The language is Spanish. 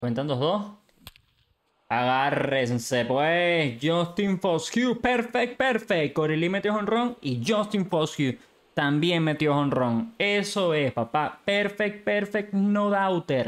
Cuentan los dos. Agárrense, pues. Justin Foscue, perfect, perfect. Corilí metió honrón y Justin Foscue también metió honrón. Eso es, papá. Perfect, perfect, no doubter.